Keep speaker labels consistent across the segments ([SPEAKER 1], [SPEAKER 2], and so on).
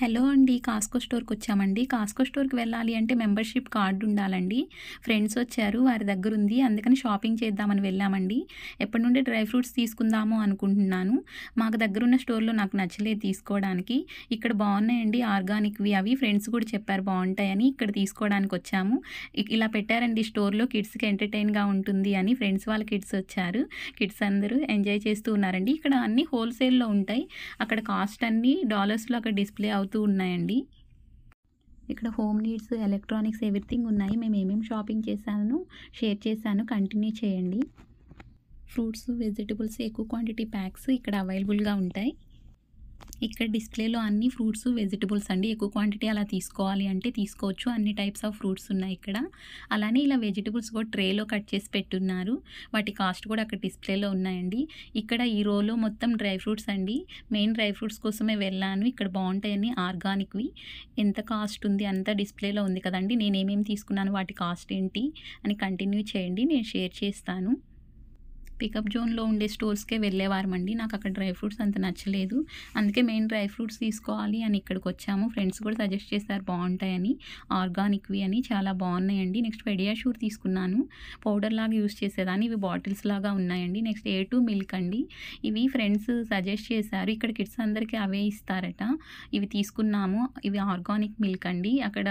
[SPEAKER 1] hello అండి కాస్కో స్టోర్కి వచ్చామండి కాస్కో స్టోర్కి వెళ్ళాలి అంటే మెంబర్షిప్ కార్డు ఉండాలండి ఫ్రెండ్స్ వచ్చారు వారి దగ్గర ఉంది అందుకని షాపింగ్ చేద్దామని వెళ్ళామండి ఎప్పటి నుండి డ్రై ఫ్రూట్స్ తీసుకుందాము అనుకుంటున్నాను మాకు దగ్గర ఉన్న స్టోర్లో నాకు నచ్చలేదు తీసుకోవడానికి ఇక్కడ బాగున్నాయండి ఆర్గానిక్వి అవి ఫ్రెండ్స్ కూడా చెప్పారు బాగుంటాయని ఇక్కడ తీసుకోవడానికి వచ్చాము ఇలా పెట్టారండి స్టోర్లో కిడ్స్కి ఎంటర్టైన్గా ఉంటుంది అని ఫ్రెండ్స్ వాళ్ళ కిడ్స్ వచ్చారు కిడ్స్ అందరూ ఎంజాయ్ చేస్తూ ఉన్నారండి ఇక్కడ అన్నీ హోల్సేల్లో ఉంటాయి అక్కడ కాస్ట్ అన్నీ డాలర్స్లో అక్కడ డిస్ప్లే అవుతుంది అవుతూ ఉన్నాయండి ఇక్కడ హోమ్ నీడ్స్ ఎలక్ట్రానిక్స్ ఎవ్రీథింగ్ ఉన్నాయి మేము ఏమేమి షాపింగ్ చేశాను షేర్ చేశాను కంటిన్యూ చేయండి ఫ్రూట్స్ వెజిటబుల్స్ ఎక్కువ క్వాంటిటీ ప్యాక్స్ ఇక్కడ అవైలబుల్గా ఉంటాయి ఇక్కడ డిస్ప్లేలో అన్ని ఫ్రూట్స్ వెజిటబుల్స్ అండి ఎక్కువ క్వాంటిటీ అలా తీసుకోవాలి అంటే తీసుకోవచ్చు అన్ని టైప్స్ ఆఫ్ ఫ్రూట్స్ ఉన్నాయి ఇక్కడ అలానే ఇలా వెజిటబుల్స్ కూడా ట్రేలో కట్ చేసి పెట్టున్నారు వాటి కాస్ట్ కూడా అక్కడ డిస్ప్లేలో ఉన్నాయండి ఇక్కడ ఈ రోలో మొత్తం డ్రై ఫ్రూట్స్ అండి మెయిన్ డ్రై ఫ్రూట్స్ కోసమే వెళ్ళాను ఇక్కడ బాగుంటాయని ఆర్గానిక్వి ఎంత కాస్ట్ ఉంది అంత డిస్ప్లేలో ఉంది కదండి నేను ఏమేమి తీసుకున్నాను వాటి కాస్ట్ ఏంటి అని కంటిన్యూ చేయండి నేను షేర్ చేస్తాను పికప్ జోన్లో ఉండే స్టోర్స్కే వెళ్ళేవారమండి నాకు అక్కడ డ్రై ఫ్రూట్స్ అంత నచ్చలేదు అందుకే మెయిన్ డ్రై ఫ్రూట్స్ తీసుకోవాలి అని ఇక్కడికి వచ్చాము ఫ్రెండ్స్ కూడా సజెస్ట్ చేశారు బాగుంటాయని ఆర్గానిక్వి అని చాలా బాగున్నాయండి నెక్స్ట్ పెడియాషూర్ తీసుకున్నాను పౌడర్ లాగా యూస్ చేసేదాన్ని ఇవి బాటిల్స్ లాగా ఉన్నాయండి నెక్స్ట్ ఏ టూ మిల్క్ అండి ఇవి ఫ్రెండ్స్ సజెస్ట్ చేశారు ఇక్కడ కిడ్స్ అందరికీ అవే ఇస్తారట ఇవి తీసుకున్నాము ఇవి ఆర్గానిక్ మిల్క్ అండి అక్కడ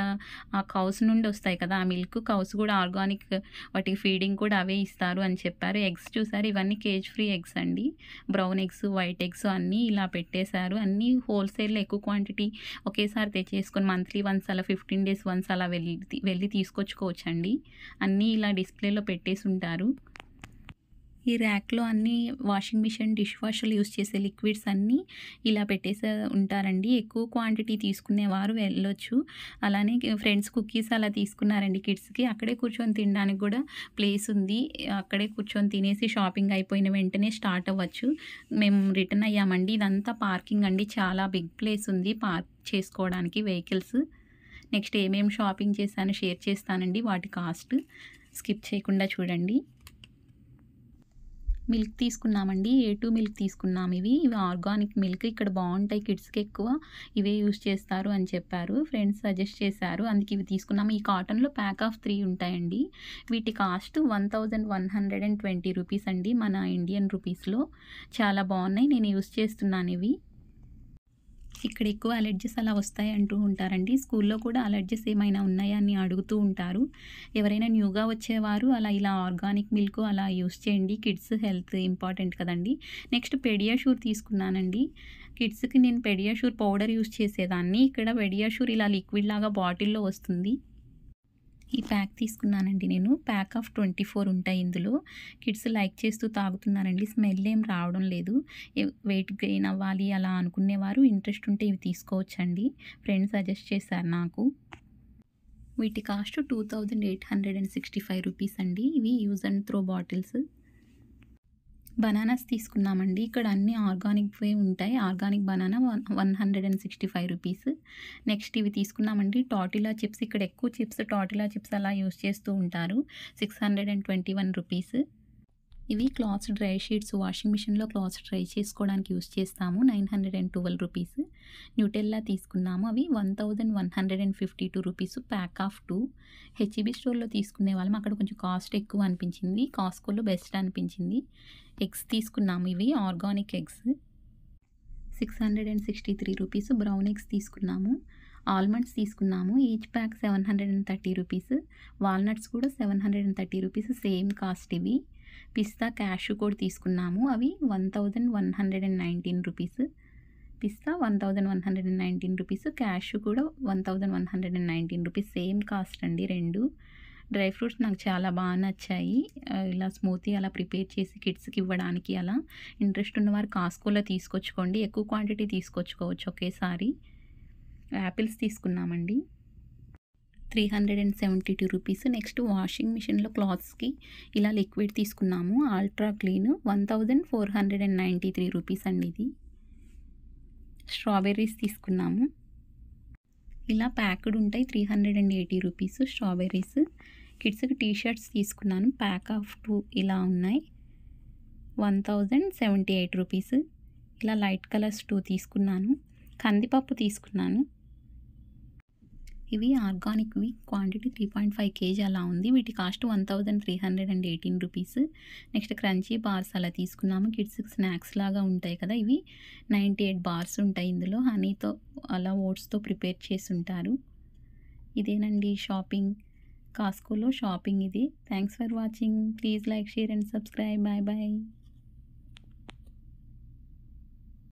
[SPEAKER 1] ఆ కౌస్ నుండి వస్తాయి కదా ఆ మిల్క్ కౌస్ కూడా ఆర్గానిక్ వాటికి ఫీడింగ్ కూడా అవే ఇస్తారు అని చెప్పారు ఎగ్స్ చూసారు పెట్టేశారు ఇవన్నీ కేజ్ ఫ్రీ ఎగ్స్ అండి బ్రౌన్ ఎగ్స్ వైట్ ఎగ్స్ అన్నీ ఇలా పెట్టేశారు అన్నీ హోల్సేల్లో ఎక్కువ క్వాంటిటీ ఒకేసారి తెచ్చేసుకొని మంత్లీ వన్స్ అలా ఫిఫ్టీన్ డేస్ వన్స్ అలా వెళ్ళి వెళ్ళి తీసుకొచ్చుకోవచ్చండి అన్నీ ఇలా డిస్ప్లేలో పెట్టేసి ఉంటారు ఈ ర్యాక్లో అన్నీ వాషింగ్ మిషన్ డిష్ వాషర్లు యూస్ చేసే లిక్విడ్స్ అన్నీ ఇలా పెట్టేసే ఉంటారండి ఎక్కువ క్వాంటిటీ తీసుకునేవారు వెళ్ళొచ్చు అలానే ఫ్రెండ్స్ కుకీస్ అలా తీసుకున్నారండి కిడ్స్కి అక్కడే కూర్చొని తినడానికి కూడా ప్లేస్ ఉంది అక్కడే కూర్చొని తినేసి షాపింగ్ అయిపోయిన వెంటనే స్టార్ట్ అవ్వచ్చు మేము రిటర్న్ అయ్యామండి ఇదంతా పార్కింగ్ అండి చాలా బిగ్ ప్లేస్ ఉంది పార్క్ చేసుకోవడానికి వెహికల్స్ నెక్స్ట్ ఏమేమి షాపింగ్ చేశానో షేర్ చేస్తానండి వాటి కాస్ట్ స్కిప్ చేయకుండా చూడండి మిల్క్ తీసుకున్నామండి ఏ టూ మిల్క్ తీసుకున్నాం ఇవి ఇవి ఆర్గానిక్ మిల్క్ ఇక్కడ బాగుంటాయి కిడ్స్కి ఎక్కువ ఇవే యూస్ చేస్తారు అని చెప్పారు ఫ్రెండ్స్ సజెస్ట్ చేశారు అందుకే ఇవి తీసుకున్నాము ఈ కాటన్లో ప్యాక్ ఆఫ్ త్రీ ఉంటాయండి వీటి cost one thousand one hundred and twenty rupees అండి మన ఇండియన్ రూపీస్లో చాలా బాగున్నాయి నేను యూస్ చేస్తున్నాను ఇవి ఇక్కడ ఎక్కువ అలర్జీస్ అలా వస్తాయి అంటూ ఉంటారండి స్కూల్లో కూడా అలర్జీస్ ఏమైనా ఉన్నాయా అని అడుగుతూ ఉంటారు ఎవరైనా న్యూగా వచ్చేవారు అలా ఇలా ఆర్గానిక్ మిల్క్ అలా యూస్ చేయండి కిడ్స్ హెల్త్ ఇంపార్టెంట్ కదండి నెక్స్ట్ పెడియాషూర్ తీసుకున్నానండి కిడ్స్కి నేను పెడియాషూర్ పౌడర్ యూస్ చేసేదాన్ని ఇక్కడ పెడియాషూర్ ఇలా లిక్విడ్ లాగా బాటిల్లో వస్తుంది ఈ ప్యాక్ తీసుకున్నానండి నేను ప్యాక్ ఆఫ్ ట్వంటీ ఫోర్ ఉంటాయి ఇందులో కిడ్స్ లైక్ చేస్తూ తాగుతున్నారండి స్మెల్ ఏం రావడం లేదు వెయిట్ గెయిన్ అవ్వాలి అలా అనుకునేవారు ఇంట్రెస్ట్ ఉంటే ఇవి తీసుకోవచ్చండి ఫ్రెండ్స్ సజెస్ట్ చేశారు నాకు వీటి cost two thousand eight hundred and sixty five rupees అండి ఇవి use and throw bottles bananas తీసుకున్నామండి ఇక్కడ అన్ని ఆర్గానిక్వే ఉంటాయి organic banana one one hundred and sixty five rupees next ఇవి తీసుకున్నామండి టాటిలా చిప్స్ ఇక్కడ ఎక్కువ చిప్స్ టాటిలా చిప్స్ అలా యూస్ చేస్తూ ఉంటారు six hundred and twenty one rupees ఇవి క్లాత్స్ డ్రై షీట్స్ వాషింగ్ మిషన్లో క్లాత్స్ డ్రై చేసుకోవడానికి యూస్ చేస్తాము nine hundred and twelve rupees Nutella తీసుకున్నాము అవి one thousand one hundred and fifty two rupees pack of two HEB స్టోర్లో తీసుకునే వాళ్ళం అక్కడ కొంచెం కాస్ట్ ఎక్కువ అనిపించింది కాస్కోలో బెస్ట్ అనిపించింది ఎగ్స్ తీసుకున్నాము ఇవి organic eggs six hundred and sixty three rupees brown eggs తీసుకున్నాము ఆల్మండ్స్ తీసుకున్నాము each pack seven hundred and thirty rupees walnuts కూడా seven hundred and thirty rupees same cost ఇవి పిస్తా క్యాష్ కూడా తీసుకున్నాము అవి one thousand one hundred and nineteen rupees పిస్తా one thousand one hundred and nineteen rupees cashew కూడా one thousand one hundred and nineteen rupees same cost అండి రెండు dry fruits నాకు చాలా బాగా నచ్చాయి ఇలా స్మూతీ అలా ప్రిపేర్ చేసి కిడ్స్కి ఇవ్వడానికి అలా ఇంట్రెస్ట్ ఉన్నవారు కాస్కోలో తీసుకొచ్చుకోండి ఎక్కువ క్వాంటిటీ తీసుకొచ్చుకోవచ్చు ఒకేసారి యాపిల్స్ తీసుకున్నామండి three hundred and seventy two rupees next washing మిషన్లో క్లాత్స్కి ఇలా లిక్విడ్ తీసుకున్నాము ultra clean one thousand four hundred and ninety three rupees అండి ఇది స్ట్రాబెర్రీస్ తీసుకున్నాము ఇలా ప్యాక్డ్ ఉంటాయి three hundred and eighty rupees strawberries కిడ్స్కి టీ షర్ట్స్ తీసుకున్నాను ప్యాక్ ఆఫ్ టూ ఇలా ఉన్నాయి one thousand seventy eight rupees ఇలా లైట్ కలర్స్ టూ తీసుకున్నాను కందిపప్పు తీసుకున్నాను ఇవి ఆర్గానిక్వి quantity three point five KG అలా ఉంది వీటి cost one thousand three hundred and eighteen rupees next crunchy bars అలా తీసుకున్నాము కిడ్స్కి స్నాక్స్ లాగా ఉంటాయి కదా ఇవి నైంటీ ఎయిట్ బార్స్ ఉంటాయి ఇందులో హనీతో అలా ఓట్స్తో ప్రిపేర్ చేసి ఉంటారు ఇదేనండి షాపింగ్ కాస్కోలో షాపింగ్ ఇది thanks for watching please like share and subscribe bye bye